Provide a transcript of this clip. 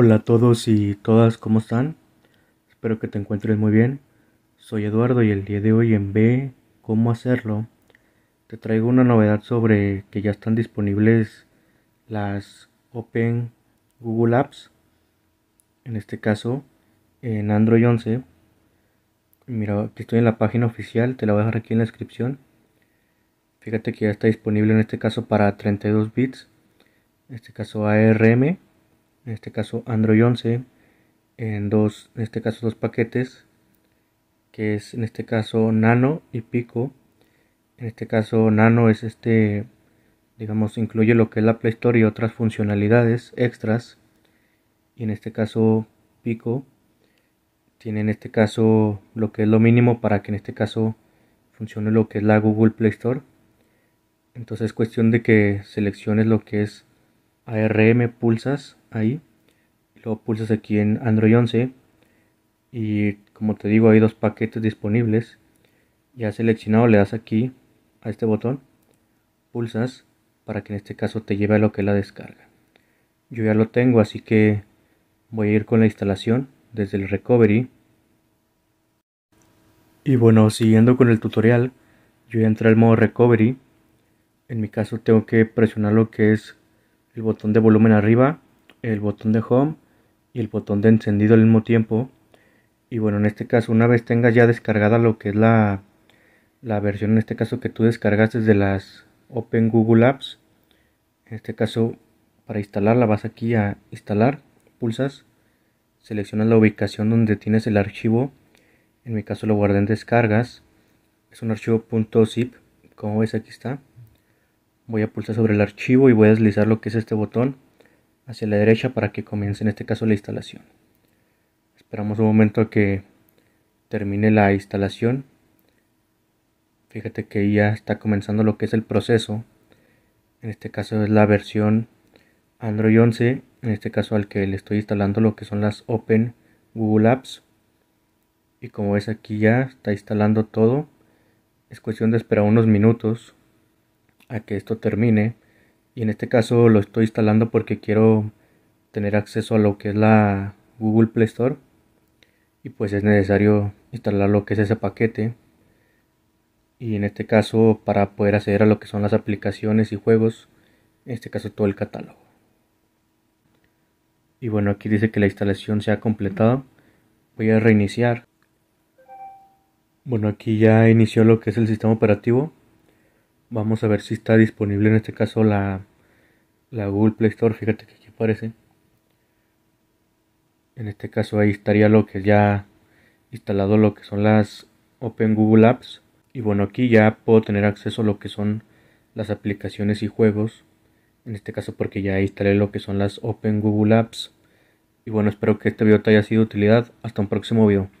Hola a todos y todas, ¿cómo están? Espero que te encuentres muy bien. Soy Eduardo y el día de hoy en B, ¿cómo hacerlo? Te traigo una novedad sobre que ya están disponibles las Open Google Apps. En este caso, en Android 11. Mira, aquí estoy en la página oficial, te la voy a dejar aquí en la descripción. Fíjate que ya está disponible en este caso para 32 bits. En este caso ARM en este caso Android 11, en dos, en este caso dos paquetes, que es en este caso Nano y Pico. En este caso Nano es este, digamos, incluye lo que es la Play Store y otras funcionalidades extras. Y en este caso Pico tiene en este caso lo que es lo mínimo para que en este caso funcione lo que es la Google Play Store. Entonces es cuestión de que selecciones lo que es ARM, pulsas ahí. Lo pulsas aquí en Android 11 y como te digo hay dos paquetes disponibles. Ya seleccionado le das aquí a este botón, pulsas para que en este caso te lleve a lo que es la descarga. Yo ya lo tengo así que voy a ir con la instalación desde el recovery. Y bueno, siguiendo con el tutorial, yo ya entré al modo recovery. En mi caso tengo que presionar lo que es el botón de volumen arriba el botón de home y el botón de encendido al mismo tiempo y bueno en este caso una vez tengas ya descargada lo que es la, la versión en este caso que tú descargas de las Open Google Apps en este caso para instalarla vas aquí a instalar pulsas seleccionas la ubicación donde tienes el archivo en mi caso lo guardé en descargas es un archivo .zip como ves aquí está voy a pulsar sobre el archivo y voy a deslizar lo que es este botón hacia la derecha para que comience en este caso la instalación. Esperamos un momento a que termine la instalación. Fíjate que ya está comenzando lo que es el proceso. En este caso es la versión Android 11, en este caso al que le estoy instalando lo que son las Open Google Apps. Y como ves aquí ya está instalando todo. Es cuestión de esperar unos minutos a que esto termine y en este caso lo estoy instalando porque quiero tener acceso a lo que es la Google Play Store y pues es necesario instalar lo que es ese paquete y en este caso para poder acceder a lo que son las aplicaciones y juegos en este caso todo el catálogo y bueno aquí dice que la instalación se ha completado voy a reiniciar bueno aquí ya inició lo que es el sistema operativo Vamos a ver si está disponible en este caso la, Google Play Store. Fíjate que aquí aparece. En este caso ahí estaría lo que ya instalado lo que son las Open Google Apps. Y bueno, aquí ya puedo tener acceso a lo que son las aplicaciones y juegos. En este caso porque ya instalé lo que son las Open Google Apps. Y bueno, espero que este video te haya sido de utilidad. Hasta un próximo video.